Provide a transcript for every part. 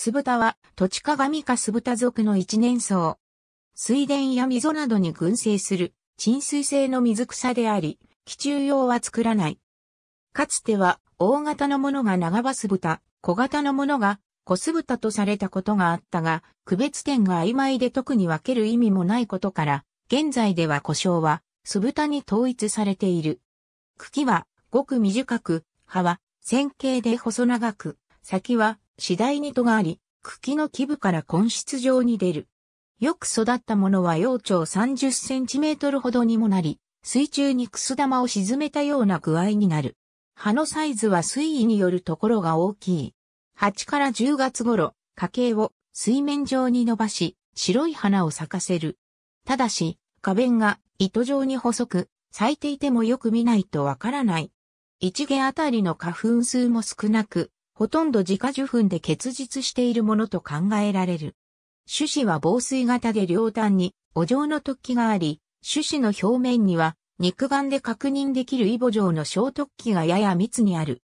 酢豚は、土地鏡か酢豚族の一年草。水田や溝などに群生する、沈水性の水草であり、基中用は作らない。かつては、大型のものが長葉酢豚、小型のものが小酢豚とされたことがあったが、区別点が曖昧で特に分ける意味もないことから、現在では故障は酢豚に統一されている。茎はごく短く、葉は線形で細長く、先は次第に戸があり、茎の基部から根室状に出る。よく育ったものは幼鳥30センチメートルほどにもなり、水中にくす玉を沈めたような具合になる。葉のサイズは水位によるところが大きい。8から10月頃、花茎を水面上に伸ばし、白い花を咲かせる。ただし、花弁が糸状に細く、咲いていてもよく見ないとわからない。一毛あたりの花粉数も少なく、ほとんど自家受粉で結実しているものと考えられる。種子は防水型で両端にお状の突起があり、種子の表面には肉眼で確認できるイボ状の小突起がやや密にある。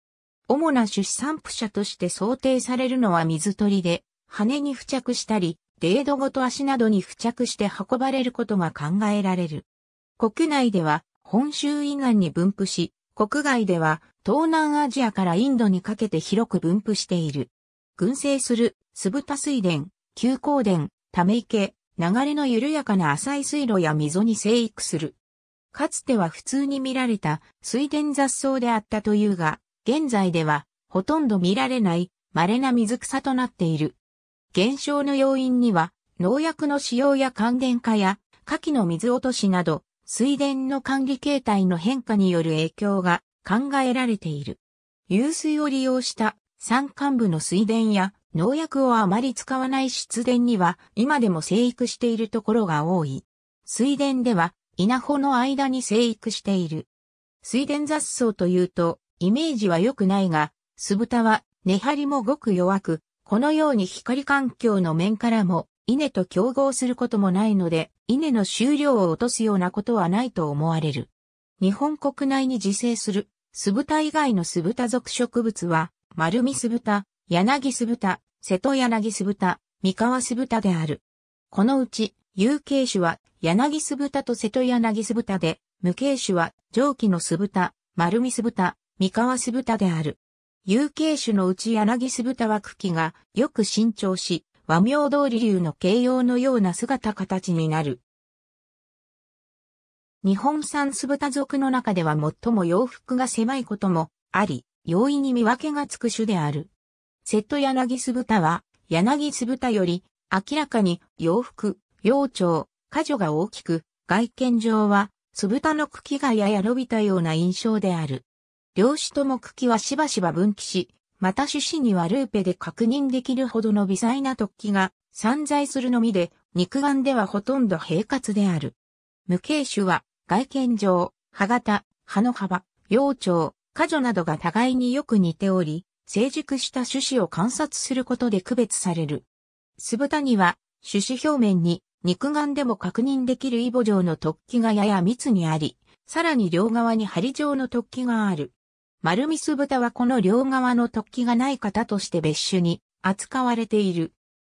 主な種子散布者として想定されるのは水鳥で、羽に付着したり、デードごと足などに付着して運ばれることが考えられる。国内では本州以外に分布し、国外では東南アジアからインドにかけて広く分布している。群生する、スブタ水田、急行田、ため池、流れの緩やかな浅い水路や溝に生育する。かつては普通に見られた水田雑草であったというが、現在ではほとんど見られない稀な水草となっている。減少の要因には農薬の使用や還元化や火器の水落としなど水田の管理形態の変化による影響が考えられている。湧水を利用した山間部の水田や農薬をあまり使わない湿田には今でも生育しているところが多い。水田では稲穂の間に生育している。水田雑草というとイメージは良くないが、酢豚は根張りもごく弱く、このように光環境の面からも稲と競合することもないので稲の収量を落とすようなことはないと思われる。日本国内に自生する酢豚以外の酢豚属植物は、丸タ、酢豚、柳酢豚、瀬戸柳酢豚、三河酢豚である。このうち、有形種は柳酢豚と瀬戸柳酢豚で、無形種は蒸気の酢豚、丸タ、酢豚、三河酢豚である。有形種のうち柳酢豚は茎がよく伸長し、和名通り流の形容のような姿形になる。日本産素豚族の中では最も洋服が狭いこともあり、容易に見分けがつく種である。セット柳素豚は、柳素豚より、明らかに洋服、洋腸、果女が大きく、外見上は、素豚の茎がやや伸びたような印象である。両種とも茎はしばしば分岐し、また種子にはルーペで確認できるほどの微細な突起が散在するのみで、肉眼ではほとんど平滑である。無形種は外見上、歯型、歯の幅、幼鳥、果樹などが互いによく似ており、成熟した種子を観察することで区別される。酢豚には、種子表面に肉眼でも確認できるイボ状の突起がやや密にあり、さらに両側に針状の突起がある。丸ミス豚はこの両側の突起がない方として別種に扱われている。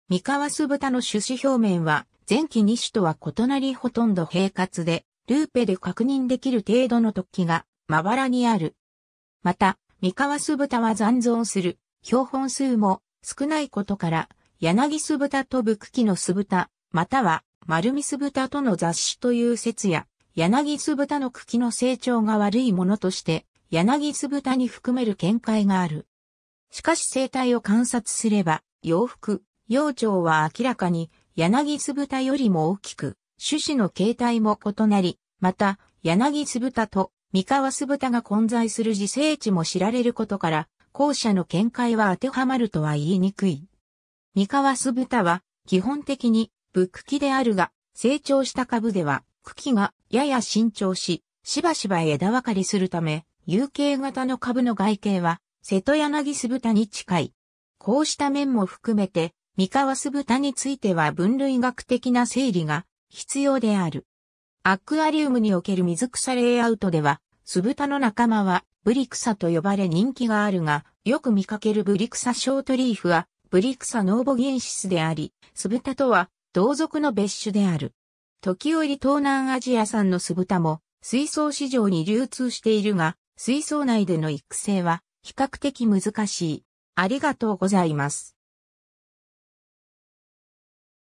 三河酢豚の種子表面は前期二種とは異なりほとんど平滑で、ルーペで確認できる程度の突起がまばらにある。また、三河酢豚は残存する標本数も少ないことから、柳酢豚とブクキの酢豚、または丸ミス豚との雑種という説や、柳酢豚の茎の成長が悪いものとして柳酢豚に含める見解がある。しかし生態を観察すれば、洋服、洋蝶は明らかに柳酢豚よりも大きく、種子の形態も異なり、また、柳酢豚と三河酢豚が混在する自生地も知られることから、後者の見解は当てはまるとは言いにくい。三河酢豚は、基本的に、ブック茎であるが、成長した株では、茎がやや伸長し、しばしば枝分かれするため、UK 型の株の外形は、瀬戸柳酢豚に近い。こうした面も含めて、三河酢豚については分類学的な整理が必要である。アクアリウムにおける水草レイアウトでは、酢豚の仲間はブリクサと呼ばれ人気があるが、よく見かけるブリクサショートリーフは、ブリクサノーボギンシスであり、酢豚とは同族の別種である。時折東南アジア産の酢豚も水槽市場に流通しているが、水槽内での育成は比較的難しい。ありがとうございます。